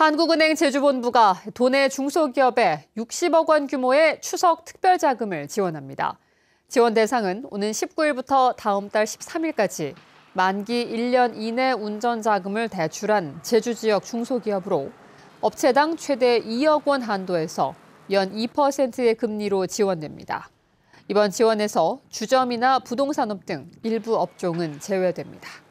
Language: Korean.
한국은행 제주본부가 도내 중소기업에 60억 원 규모의 추석 특별자금을 지원합니다. 지원 대상은 오는 19일부터 다음 달 13일까지 만기 1년 이내 운전자금을 대출한 제주 지역 중소기업으로 업체당 최대 2억 원 한도에서 연 2%의 금리로 지원됩니다. 이번 지원에서 주점이나 부동산업 등 일부 업종은 제외됩니다.